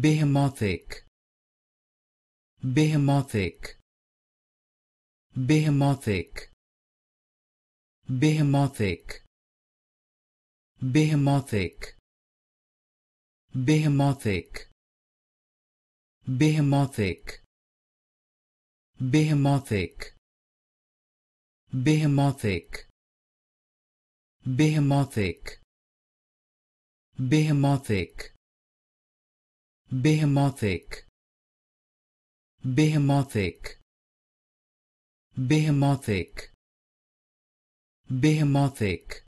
behemothic behemothic behemothic behemothic behemothic behemothic behemothic behemothic behemothic behemothic behemothic behemothic behemothic behemothic behemothic